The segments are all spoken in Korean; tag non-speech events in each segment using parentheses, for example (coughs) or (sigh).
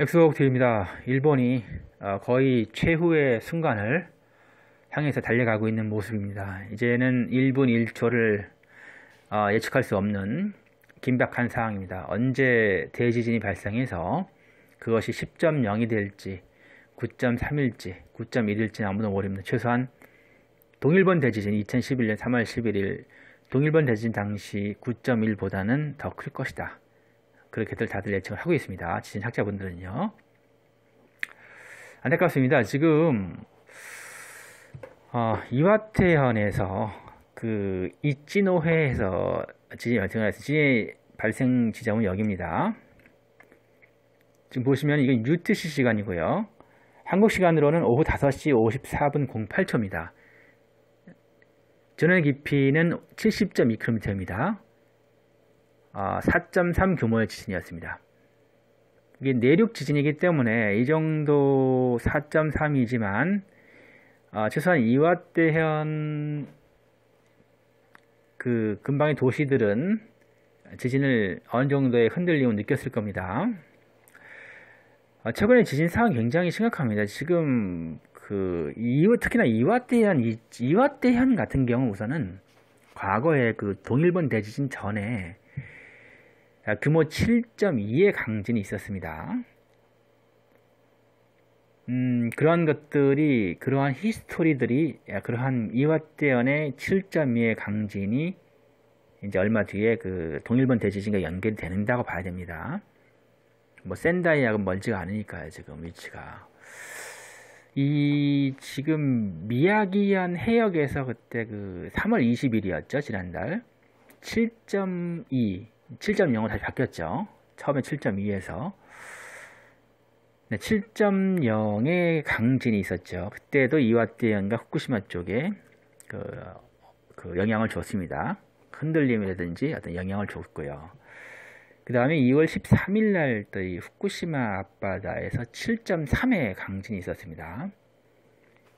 엑스옥 드입니다. 일본이 어, 거의 최후의 순간을 향해서 달려가고 있는 모습입니다. 이제는 1분 1초를 어, 예측할 수 없는 긴박한 상황입니다. 언제 대지진이 발생해서 그것이 10.0이 될지 9.3일지 9.1일지 아무도 모릅니다. 최소한 동일본 대지진 2011년 3월 11일 동일본 대지진 당시 9.1보다는 더 클 것이다. 그렇게들 다들 예측을 하고 있습니다. 지진 학자분들은요. 안타깝습니다. 지금 어, 이와테현에서 그 이치노해에서 지진이 발생해서 지진 발생 지점은 여기입니다. 지금 보시면 이건 UTC 시간이고요. 한국 시간으로는 오후 5시 54분 08초입니다. 전원 의 깊이는 70.2km입니다. 4.3 어, 규모의 지진이었습니다. 이게 내륙 지진이기 때문에 이 정도 4.3이지만 어, 최소한 이와대현 그 근방의 도시들은 지진을 어느 정도의 흔들림을 느꼈을 겁니다. 어, 최근에 지진 상황 굉장히 심각합니다. 지금 그 이와 특히나 이와대현 이와대현 같은 경우 우선은 과거에 그 동일본 대지진 전에 규모 7.2의 강진이 있었습니다. 음, 그런 것들이, 그러한 히스토리들이, 그러한 이와대연의 7.2의 강진이 이제 얼마 뒤에 그 동일본 대지진과 연결된다고 봐야 됩니다. 뭐 센다이하고 멀지가 않으니까요, 지금 위치가. 이 지금 미야기현 해역에서 그때 그 3월 20일이었죠, 지난달. 7.2 7 0으로 다시 바뀌었죠. 처음에 7.2에서 네, 7.0의 강진이 있었죠. 그때도 이와떼현과 후쿠시마 쪽에 그, 그 영향을 줬습니다. 흔들림이라든지 어떤 영향을 줬고요. 그 다음에 2월 13일 날또 이 후쿠시마 앞바다에서 7.3의 강진이 있었습니다.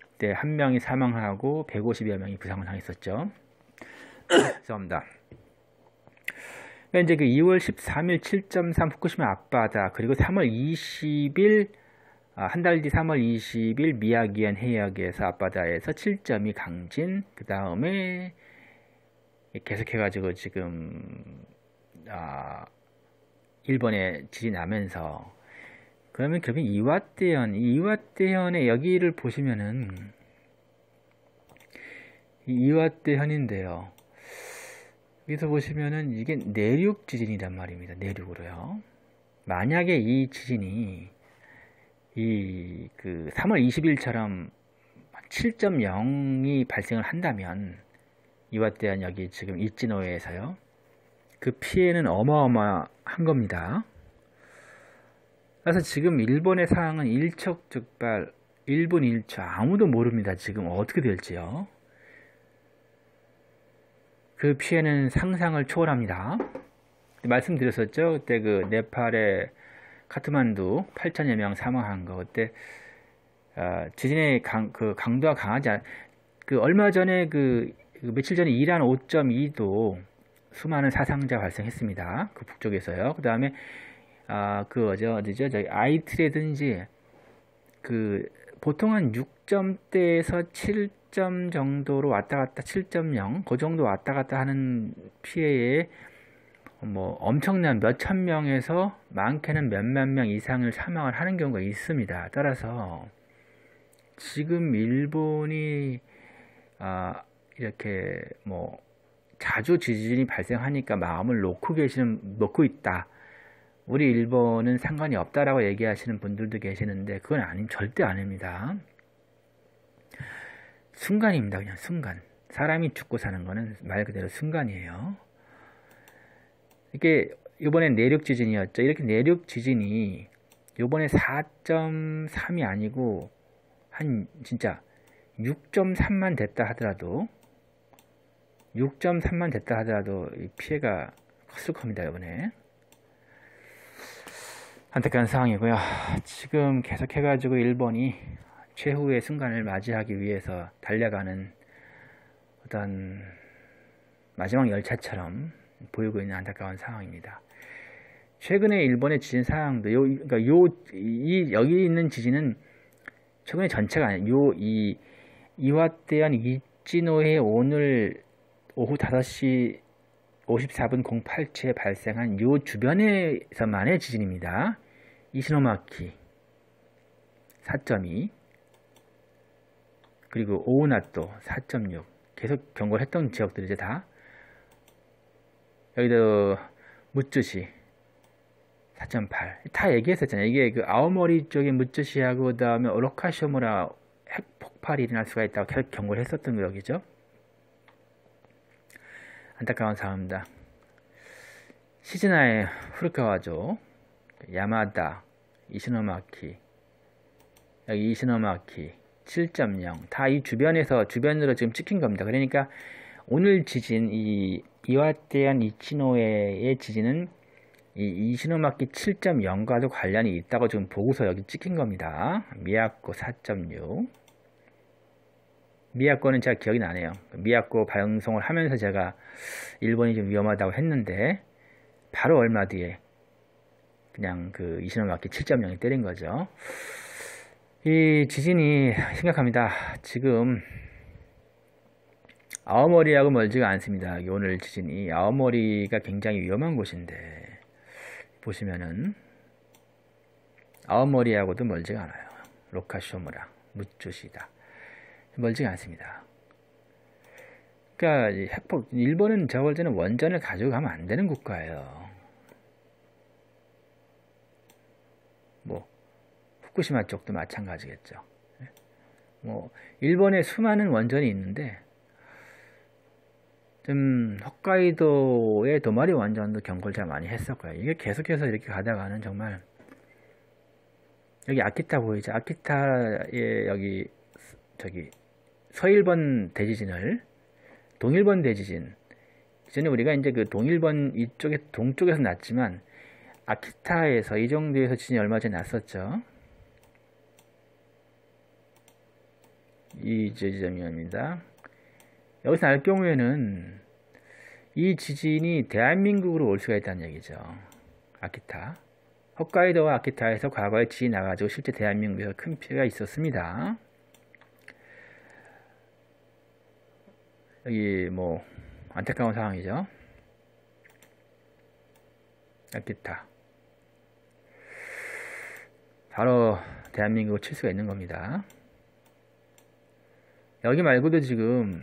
그때 한 명이 사망하고 150여 명이 부상을 당했었죠. (coughs) 죄송합니다. 그러니까 이제 그 2월 13일 7.3 후쿠시마 앞바다 그리고 3월 20일 아, 한 달 뒤 3월 20일 미야기현 해역에서 앞바다에서 7.2 강진 그 다음에 계속해가지고 지금 아, 일본에 지진 나면서 그러면 결국 이와떼현이와떼현의 여기를 보시면은 이와떼현인데요 여기서 보시면은 이게 내륙 지진이란 말입니다. 내륙으로요. 만약에 이 지진이 이 그 3월 20일처럼 7.0이 발생을 한다면 이와대한 여기 지금 이진호에서요. 그 피해는 어마어마한 겁니다. 그래서 지금 일본의 상황은 일촉즉발 1분 1초 아무도 모릅니다. 지금 어떻게 될지요. 그 피해는 상상을 초월합니다. 말씀드렸었죠. 그때 그 네팔의 카트만두 8천여 명 사망한 거 그때 어, 지진의 강, 그 강도가 강하지 않, 그 얼마 전에 그, 그 며칠 전에 이란 5.2도 수많은 사상자 발생했습니다. 그 북쪽에서요. 아, 그 다음에 아 그 어제 어디죠? 저기 아이트레든지 그 보통 한 6, 6점대에서 7점 정도로 왔다 갔다 7.0 그 정도 왔다 갔다 하는 피해에 뭐 엄청난 몇 천 명에서 많게는 몇만 명 이상을 사망을 하는 경우가 있습니다. 따라서 지금 일본이 아 이렇게 뭐 자주 지진이 발생하니까 마음을 놓고 계시는 놓고 있다. 우리 일본은 상관이 없다라고 얘기하시는 분들도 계시는데 그건 아니 절대 아닙니다. 순간입니다. 그냥 순간. 사람이 죽고 사는 거는 말 그대로 순간이에요. 이게 이번에 내륙 지진이었죠. 이렇게 내륙 지진이 요번에 4.3이 아니고 한 진짜 6.3만 됐다 하더라도 6.3만 됐다 하더라도 피해가 컸을 겁니다 이번에 안타까운 상황이고요 지금 계속해가지고 일본이 최후의 순간을 맞이하기 위해서 달려가는 어떤 마지막 열차처럼 보이고 있는 안타까운 상황입니다. 최근에 일본의 지진 상황도 요, 그러니까 요, 이, 여기 있는 지진은 최근에 전체가 아니요 이, 이와테현 이치노의 오늘 오후 5시 54분 08초에 발생한 요 주변에서만의 지진입니다. 이시노마키 4.2 그리고 오우나또 4.6 계속 경고를 했던 지역들이 이제 다 여기도 무쯔시 4.8 다 얘기했었잖아요. 이게 그 아오머리 쪽에 무쯔시하고 그 다음에 오로카시오무라 핵폭발이 일어날 수가 있다고 계속 경고를 했었던 거역이죠 안타까운 상황입니다. 시즈나의 후르카와조, 야마다, 이시노마키, 여기 이시노마키, 7.0다이 주변에서 주변으로 지금 찍힌 겁니다. 그러니까 오늘 지진 이 이와테현 이치노해의 지진은 이 이시노마키 7.0과도 관련이 있다고 지금 보고서 여기 찍힌 겁니다. 미야코 4.6 미야코는 제가 기억이 나네요. 그 미야코 방송을 하면서 제가 일본이 좀 위험하다고 했는데 바로 얼마 뒤에 그냥 그 이시노마키 7.0이 때린 거죠. 이 지진이 심각합니다. 지금 아오머리하고 멀지가 않습니다. 오늘 지진이 아오머리가 굉장히 위험한 곳인데 보시면은 아오머리하고도 멀지가 않아요. 로카쇼무라, 무쪼시다 멀지가 않습니다. 그러니까 핵폭 일본은 저번볼 때는 원전을 가져가면 안 되는 국가예요. 후쿠시마 쪽도 마찬가지겠죠. 뭐 일본에 수많은 원전이 있는데 좀 홋카이도의 도마리 원전도 경고를 잘 많이 했었고요. 이게 계속해서 이렇게 가다가는 정말 여기 아키타 보이죠? 아키타의 여기 저기 서일본 대지진을 동일본 대지진 전에 우리가 이제 그 동일본 이쪽에 동쪽에서 났지만 아키타에서 이정도에서 지진이 얼마 전에 났었죠. 이 지점이랍니다. 여기서 알 경우에는 이 지진이 대한민국으로 올 수가 있다는 얘기죠. 아키타. 홋카이도와 아키타에서 과거에 지진이 나가지고 실제 대한민국에서 큰 피해가 있었습니다. 여기 뭐 안타까운 상황이죠. 아키타. 바로 대한민국으로 칠 수가 있는 겁니다. 여기 말고도 지금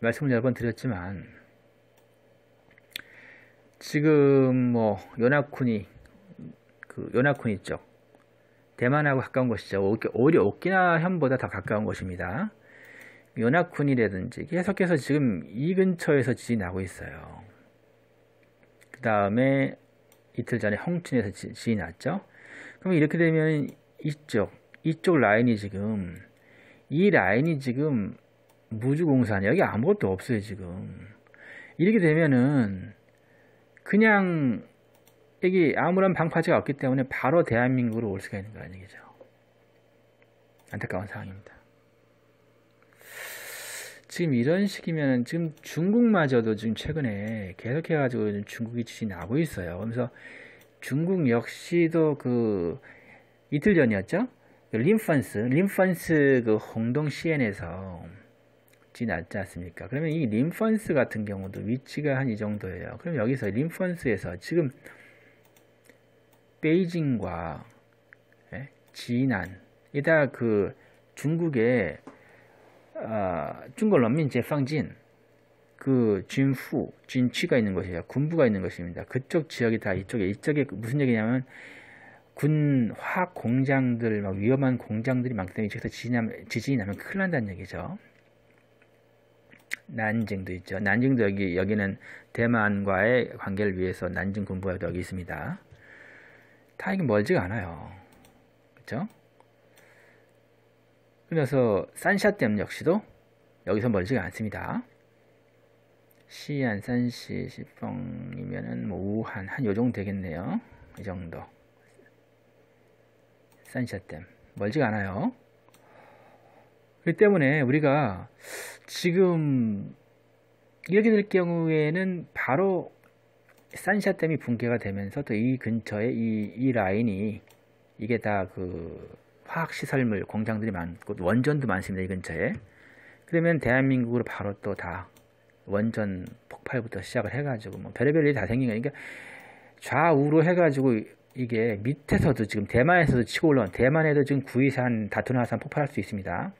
말씀을 여러 번 드렸지만 지금 뭐 요나쿠니 그 요나쿠니 있죠 대만하고 가까운 곳이죠. 오히려 오키나현보다 더 가까운 곳입니다. 요나쿤이라든지 계속해서 지금 이 근처에서 지진이 나고 있어요. 그 다음에 이틀 전에 홍춘에서 지진이 났죠. 그럼 이렇게 되면 이쪽, 이쪽 라인이 지금 이 라인이 지금 무주공산 여기 아무것도 없어요 지금 이렇게 되면은 그냥 여기 아무런 방파제가 없기 때문에 바로 대한민국으로 올 수가 있는 거 아니겠죠 안타까운 상황입니다 지금 이런 식이면 지금 중국마저도 지금 최근에 계속해가지고 중국이 지진이 나고 있어요 그러면서 중국 역시도 그 이틀 전이었죠 그 림펀스, 림펀스 그 홍동 시엔에서 지났지 않습니까? 그러면 이 림펀스 같은 경우도 위치가 한 이 정도예요. 그럼 여기서 림펀스에서 지금 베이징과 예? 진안, 이다 그 중국의 아, 중국 런민 제팡진그 진후, 진취가 있는 것이에요. 군부가 있는 것입니다. 그쪽 지역이 다 이쪽에 이쪽에 무슨 얘기냐면 군 화학 공장들 막 위험한 공장들이 많기 때문에 이쪽에서 지진이 나면, 큰일 난다는 얘기죠. 난징도 있죠. 난징도 여기 여기는 대만과의 관계를 위해서 난징 군부가 여기 있습니다. 타이기 멀지가 않아요. 그렇죠? 그래서 산샤댐 역시도 여기서 멀지가 않습니다. 시안, 산시, 시펑이면은 뭐 우한 한요 정도 되겠네요. 이 정도. 산샤댐 멀지가 않아요. 그렇기 때문에 우리가 지금 이렇게 될 경우에는 바로 산샤댐이 붕괴가 되면서 또 이 근처에 이, 이 라인이 이게 다 그 화학시설물 공장들이 많고 원전도 많습니다 이 근처에 그러면 대한민국으로 바로 또 다 원전 폭발부터 시작을 해가지고 뭐 별의별 일이 다 생기니까 그러니까 긴 좌우로 해가지고 이게 밑에서도 지금 대만에서도 치고 올라온 대만에도 지금 구이산 다투나산 폭발할 수 있습니다.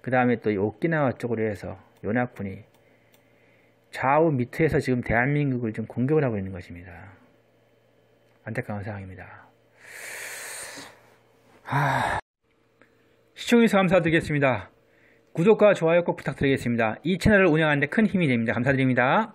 그 다음에 또 오키나와 쪽으로 해서 요나군이 좌우 밑에서 지금 대한민국을 좀 공격을 하고 있는 것입니다. 안타까운 상황입니다. 하... 시청해주셔서 감사드리겠습니다. 구독과 좋아요 꼭 부탁드리겠습니다. 이 채널을 운영하는데 큰 힘이 됩니다. 감사드립니다.